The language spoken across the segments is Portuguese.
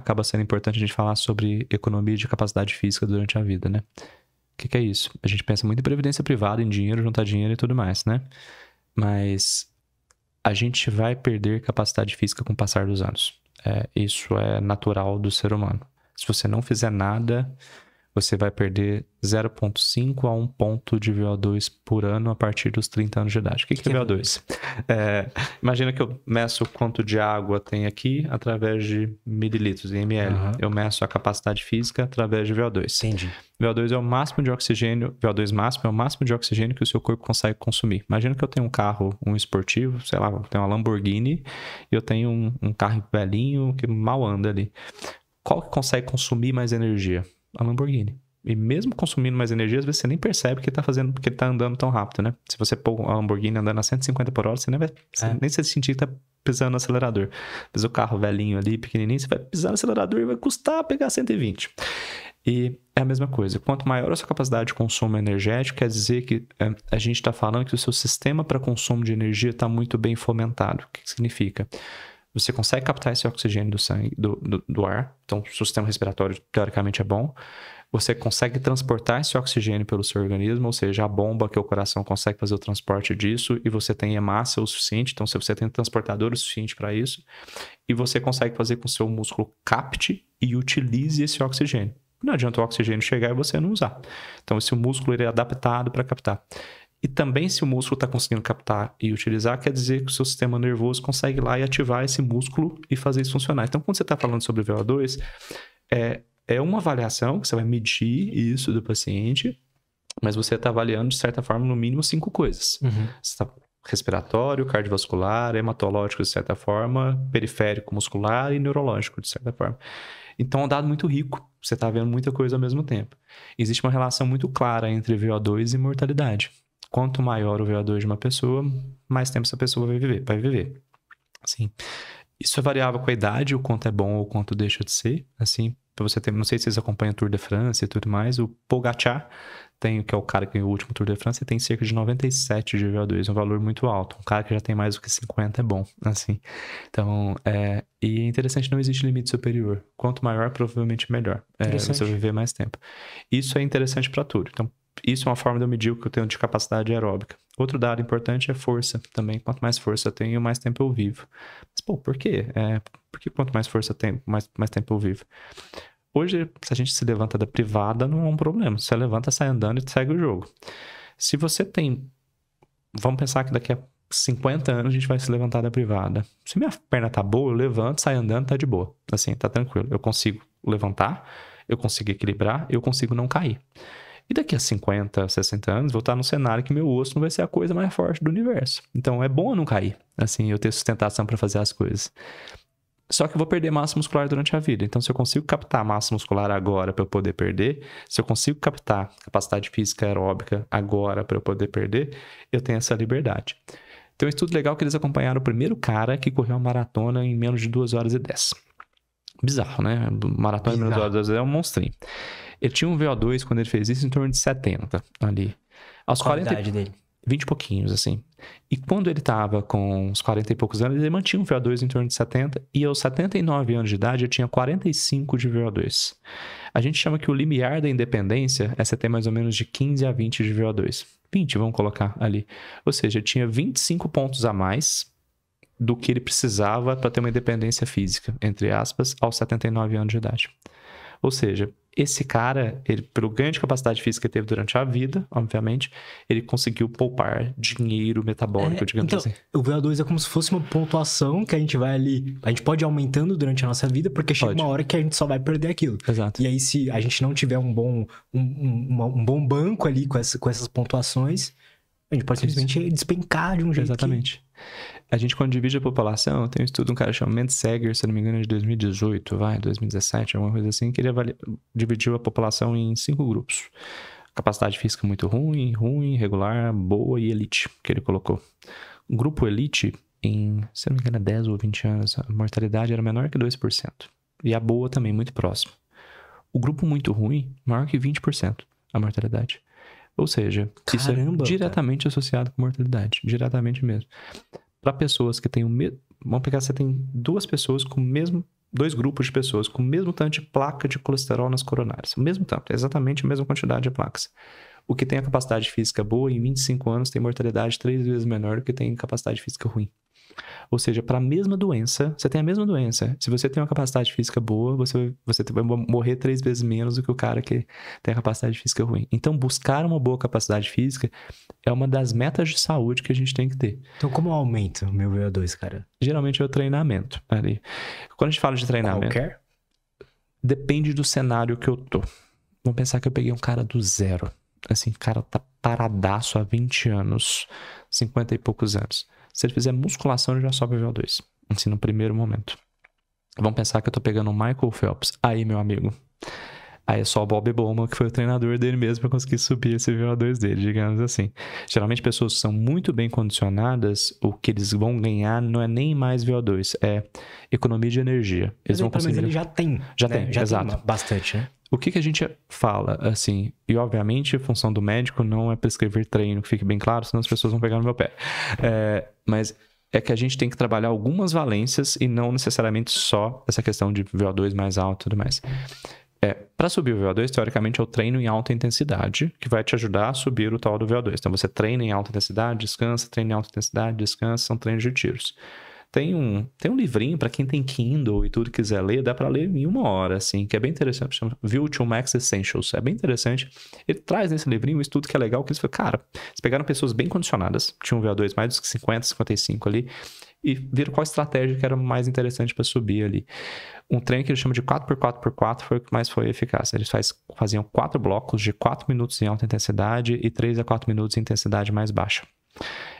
acaba sendo importante a gente falar sobre economia de capacidade física durante a vida, né? O que, que é isso? A gente pensa muito em previdência privada, em dinheiro, juntar dinheiro e tudo mais, né? Mas a gente vai perder capacidade física com o passar dos anos. É, isso é natural do ser humano. Se você não fizer nada, você vai perder 0,5 a 1 ponto de VO2 por ano a partir dos 30 anos de idade. O que, que, é que é VO2? É, imagina que eu meço quanto de água tem aqui através de mililitros, em ml. Uhum. Eu meço a capacidade física através de VO2. Entendi. VO2 é o máximo de oxigênio, VO2 máximo é o máximo de oxigênio que o seu corpo consegue consumir. Imagina que eu tenho um carro, um esportivo, sei lá, eu tenho uma Lamborghini e eu tenho um, um carro velhinho que mal anda ali. Qual que consegue consumir mais energia? a Lamborghini. E mesmo consumindo mais energia, às vezes você nem percebe que ele tá fazendo, que ele tá andando tão rápido, né? Se você pôr a Lamborghini andando a 150 por hora, você nem vai você é. nem se sentir que tá pisando no acelerador. Mas o carro velhinho ali, pequenininho, você vai pisar no acelerador e vai custar pegar 120. E é a mesma coisa. Quanto maior a sua capacidade de consumo energético, quer dizer que é, a gente está falando que o seu sistema para consumo de energia está muito bem fomentado. O que, que significa? você consegue captar esse oxigênio do sangue, do, do, do ar, então o sistema respiratório teoricamente é bom. Você consegue transportar esse oxigênio pelo seu organismo, ou seja, a bomba que o coração consegue fazer o transporte disso, e você tem massa o suficiente, então se você tem transportador o suficiente para isso, e você consegue fazer com que o seu músculo capte e utilize esse oxigênio. Não adianta o oxigênio chegar e você não usar. Então, esse músculo ele é adaptado para captar. E também, se o músculo está conseguindo captar e utilizar, quer dizer que o seu sistema nervoso consegue ir lá e ativar esse músculo e fazer isso funcionar. Então, quando você está falando sobre VO2, é, é uma avaliação que você vai medir isso do paciente, mas você está avaliando, de certa forma, no mínimo cinco coisas. Uhum. Tá respiratório, cardiovascular, hematológico, de certa forma, periférico, muscular e neurológico, de certa forma. Então, é um dado muito rico. Você está vendo muita coisa ao mesmo tempo. Existe uma relação muito clara entre VO2 e mortalidade. Quanto maior o VO2 de uma pessoa, mais tempo essa pessoa vai viver. Vai viver. Assim, isso é variável com a idade, o quanto é bom ou o quanto deixa de ser. Assim, para você ter, não sei se vocês acompanham o Tour de France e tudo mais, o Pogacar tem, que é o cara que ganhou o último Tour de France, tem cerca de 97 de VO2, um valor muito alto. Um cara que já tem mais do que 50 é bom, assim. Então, é, e é interessante, não existe limite superior. Quanto maior, provavelmente melhor. É, você vai viver mais tempo. Isso é interessante para tudo. Então, isso é uma forma de eu medir o que eu tenho de capacidade aeróbica. Outro dado importante é força também. Quanto mais força eu tenho, mais tempo eu vivo. Mas, pô, por quê? É, por que quanto mais força eu tenho, mais, mais tempo eu vivo? Hoje, se a gente se levanta da privada, não é um problema. Você levanta, sai andando e segue o jogo. Se você tem. Vamos pensar que daqui a 50 anos a gente vai se levantar da privada. Se minha perna tá boa, eu levanto, saio andando, tá de boa. Assim, tá tranquilo. Eu consigo levantar, eu consigo equilibrar, eu consigo não cair. E daqui a 50, 60 anos, vou estar num cenário que meu osso não vai ser a coisa mais forte do universo. Então é bom eu não cair, assim, eu ter sustentação para fazer as coisas. Só que eu vou perder massa muscular durante a vida. Então, se eu consigo captar massa muscular agora para eu poder perder, se eu consigo captar capacidade física aeróbica agora para eu poder perder, eu tenho essa liberdade. Tem um estudo legal que eles acompanharam o primeiro cara que correu uma maratona em menos de 2 horas e 10. Bizarro, né? Maratona Bizarro. em menos de 2 horas e 10 é um monstrinho. Ele tinha um VO2 quando ele fez isso em torno de 70 ali. Aos Qual 40 a idade dele? 20 e pouquinhos, assim. E quando ele estava com uns 40 e poucos anos, ele mantinha um VO2 em torno de 70, e aos 79 anos de idade, eu tinha 45 de VO2. A gente chama que o limiar da independência é você ter mais ou menos de 15 a 20 de VO2. 20, vamos colocar ali. Ou seja, tinha 25 pontos a mais do que ele precisava para ter uma independência física, entre aspas, aos 79 anos de idade. Ou seja, esse cara, ele, pelo ganho de capacidade física que teve durante a vida, obviamente, ele conseguiu poupar dinheiro metabólico, é, digamos então, assim. O VO2 é como se fosse uma pontuação que a gente vai ali. A gente pode ir aumentando durante a nossa vida, porque chega pode. uma hora que a gente só vai perder aquilo. Exato. E aí, se a gente não tiver um bom, um, um, um bom banco ali com, essa, com essas pontuações, a gente pode simplesmente Isso. despencar de um jeito. Exatamente. Que a gente, quando divide a população, tem um estudo, um cara chamado Menseger, se não me engano, é de 2018, vai, 2017, alguma coisa assim, que ele avalia, dividiu a população em cinco grupos. Capacidade física muito ruim, ruim, regular, boa e elite, que ele colocou. Grupo elite, em, se não me engano, 10 é ou 20 anos, a mortalidade era menor que 2%. E a boa também, muito próximo. O grupo muito ruim, maior que 20% a mortalidade. Ou seja, Caramba, isso é diretamente cara. associado com mortalidade, diretamente mesmo para pessoas que têm o mesmo. Vamos pegar, você tem duas pessoas com o mesmo. Dois grupos de pessoas com o mesmo tanto de placa de colesterol nas coronárias. O mesmo tanto, exatamente a mesma quantidade de placas. O que tem a capacidade física boa, em 25 anos, tem mortalidade três vezes menor do que tem capacidade física ruim. Ou seja, para a mesma doença, você tem a mesma doença. Se você tem uma capacidade física boa, você, você vai morrer três vezes menos do que o cara que tem a capacidade física ruim. Então, buscar uma boa capacidade física é uma das metas de saúde que a gente tem que ter. Então, como aumenta o meu VO2, cara? Geralmente é o treinamento. Ali. Quando a gente fala de treinamento. Qualquer? Depende do cenário que eu tô. Vamos pensar que eu peguei um cara do zero. Assim, o cara tá paradaço há 20 anos, 50 e poucos anos. Se ele fizer musculação, ele já sobe o VO2. Assim, no primeiro momento. Vamos pensar que eu tô pegando o Michael Phelps. Aí, meu amigo. Aí é só o Bob Bowman, que foi o treinador dele mesmo, para conseguir subir esse VO2 dele, digamos assim. Geralmente, pessoas que são muito bem condicionadas, o que eles vão ganhar não é nem mais VO2, é economia de energia. Eles mas vão conseguir... mas ele já tem. Já né? tem, já exato. Tem bastante, né? o que, que a gente fala, assim, e obviamente a função do médico não é prescrever treino, que fique bem claro, senão as pessoas vão pegar no meu pé. É, mas é que a gente tem que trabalhar algumas valências e não necessariamente só essa questão de VO2 mais alto e tudo mais. É, para subir o VO2, teoricamente, é o treino em alta intensidade, que vai te ajudar a subir o tal do VO2. Então, você treina em alta intensidade, descansa, treina em alta intensidade, descansa, são treinos de tiros. Tem um, tem um livrinho para quem tem Kindle e tudo quiser ler, dá para ler em uma hora, assim, que é bem interessante, chama View to Max Essentials. É bem interessante. Ele traz nesse livrinho um estudo que é legal, que eles falaram, cara, eles pegaram pessoas bem condicionadas, tinham um VO2 mais dos 50, 55 ali, e viram qual estratégia que era mais interessante para subir ali. Um trem que eles chamam de 4x4x4 foi o que mais foi eficaz. Eles faz, faziam quatro blocos de 4 minutos em alta intensidade e 3 a 4 minutos em intensidade mais baixa.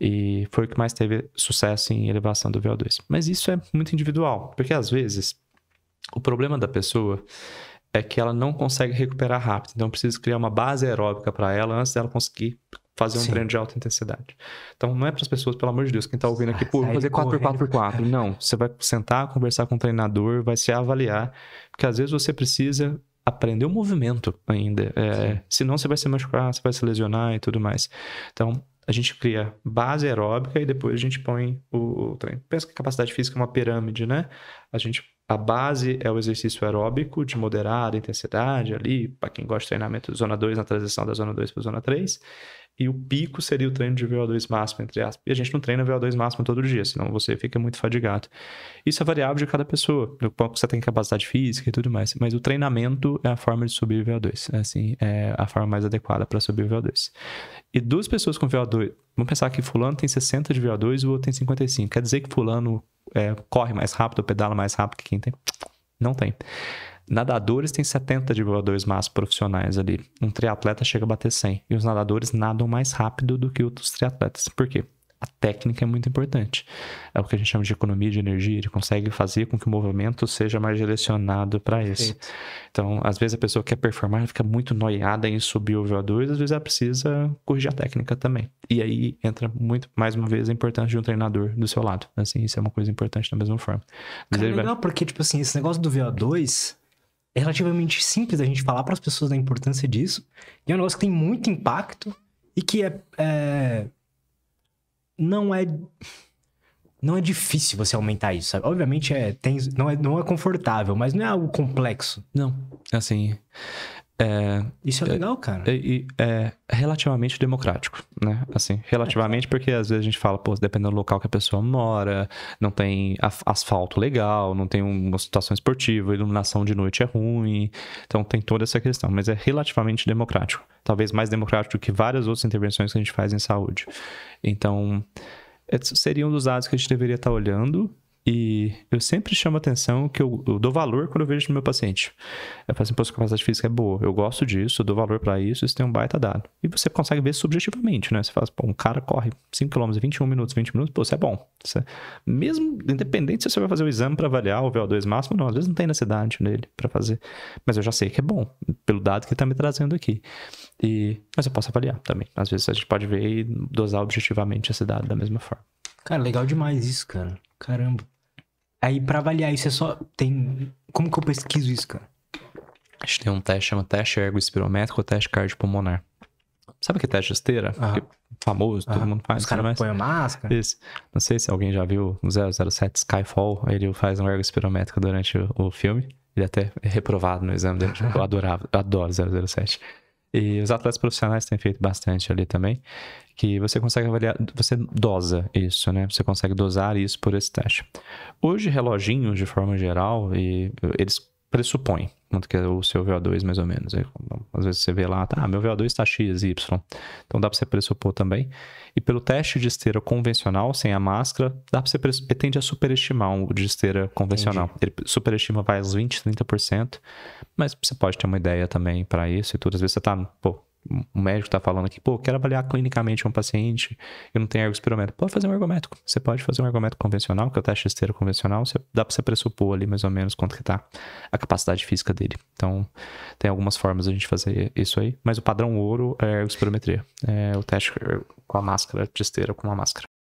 E foi o que mais teve sucesso em elevação do VO2. Mas isso é muito individual, porque às vezes o problema da pessoa é que ela não consegue recuperar rápido. Então, precisa preciso criar uma base aeróbica para ela antes dela conseguir fazer um Sim. treino de alta intensidade. Então, não é para as pessoas, pelo amor de Deus, quem está ouvindo aqui, pô, fazer 4x4x4. Não, você vai sentar, conversar com o treinador, vai se avaliar, porque às vezes você precisa aprender o movimento ainda. É, senão você vai se machucar, você vai se lesionar e tudo mais. Então, a gente cria base aeróbica e depois a gente põe o, o treino. Pensa que a capacidade física é uma pirâmide, né? A gente a base é o exercício aeróbico de moderada intensidade ali, para quem gosta de treinamento zona 2 na transição da zona 2 para zona 3 e o pico seria o treino de VO2 máximo, entre aspas. E a gente não treina VO2 máximo todo dia, senão você fica muito fadigado. Isso é variável de cada pessoa, do quanto você tem capacidade física e tudo mais. Mas o treinamento é a forma de subir VO2. É assim, é a forma mais adequada para subir VO2. E duas pessoas com VO2. Vamos pensar que fulano tem 60 de VO2 e o outro tem 55. Quer dizer que fulano é, corre mais rápido, pedala mais rápido que quem tem? Não tem. Nadadores têm 70 de VO2 max profissionais ali. Um triatleta chega a bater 100. E os nadadores nadam mais rápido do que outros triatletas. Por quê? A técnica é muito importante. É o que a gente chama de economia de energia. Ele consegue fazer com que o movimento seja mais direcionado para isso. Então, às vezes a pessoa quer performar, ela fica muito noiada em subir o VO2, às vezes ela precisa corrigir a técnica também. E aí entra muito, mais uma vez, a importância de um treinador do seu lado. Assim, isso é uma coisa importante da mesma forma. Mas Cara, vai... legal, porque, tipo assim, esse negócio do VO2 é relativamente simples a gente falar para as pessoas da importância disso. E é um negócio que tem muito impacto e que é, é, não é não é difícil você aumentar isso, sabe? Obviamente é tem, não é não é confortável, mas não é algo complexo. Não. Assim, é, Isso é, é legal, cara. É, é, relativamente democrático, né? Assim, relativamente, porque às vezes a gente fala, pô, dependendo do local que a pessoa mora, não tem asfalto legal, não tem uma situação esportiva, iluminação de noite é ruim. Então tem toda essa questão, mas é relativamente democrático. Talvez mais democrático do que várias outras intervenções que a gente faz em saúde. Então, é, seria um dos dados que a gente deveria estar tá olhando e eu sempre chamo atenção que eu, eu, dou valor quando eu vejo no meu paciente. Eu falo assim, pô, sua capacidade física é boa, eu gosto disso, eu dou valor para isso, isso tem um baita dado. E você consegue ver subjetivamente, né? Você fala, assim, pô, um cara corre 5 km em 21 minutos, 20 minutos, pô, isso é bom. Isso é... Mesmo, independente se você vai fazer o exame para avaliar o VO2 máximo, não, às vezes não tem necessidade nele para fazer. Mas eu já sei que é bom, pelo dado que ele tá me trazendo aqui. E... Mas eu posso avaliar também. Às vezes a gente pode ver e dosar objetivamente esse dado da mesma forma. Cara, legal demais isso, cara. Caramba. Aí para avaliar isso é só. Tem. Como que eu pesquiso isso, cara? A gente tem um teste, chama teste ergoespirométrico ou teste cardiopulmonar. Sabe que é teste de esteira? Ah. Famoso, ah. todo mundo faz. Os caras né? põem a máscara. Isso. Não sei se alguém já viu no 007 Skyfall, ele faz um ergoespirométrico durante o, o filme. Ele é até é reprovado no exame dele. eu adorava, eu adoro 007. E os atletas profissionais têm feito bastante ali também, que você consegue avaliar, você dosa isso, né? Você consegue dosar isso por esse teste. Hoje, reloginhos, de forma geral, e eles pressupõe quanto que é o seu VO2 mais ou menos. Aí, às vezes você vê lá, tá, meu VO2 está x, y. Então dá para você pressupor também. E pelo teste de esteira convencional, sem a máscara, dá para você pretende tende a superestimar o de esteira convencional. Entendi. Ele superestima vai aos 20, 30%, mas você pode ter uma ideia também para isso e tudo. Às vezes você tá, pô, um médico está falando aqui, pô, quero avaliar clinicamente um paciente, eu não tenho ergospirometro, Pode fazer um ergométrico. Você pode fazer um ergométrico convencional, que é o teste esteiro convencional, você, dá para você pressupor ali mais ou menos quanto que está a capacidade física dele. Então, tem algumas formas de a gente fazer isso aí, mas o padrão ouro é a ergospirometria. É o teste é, com a máscara de esteira com a máscara.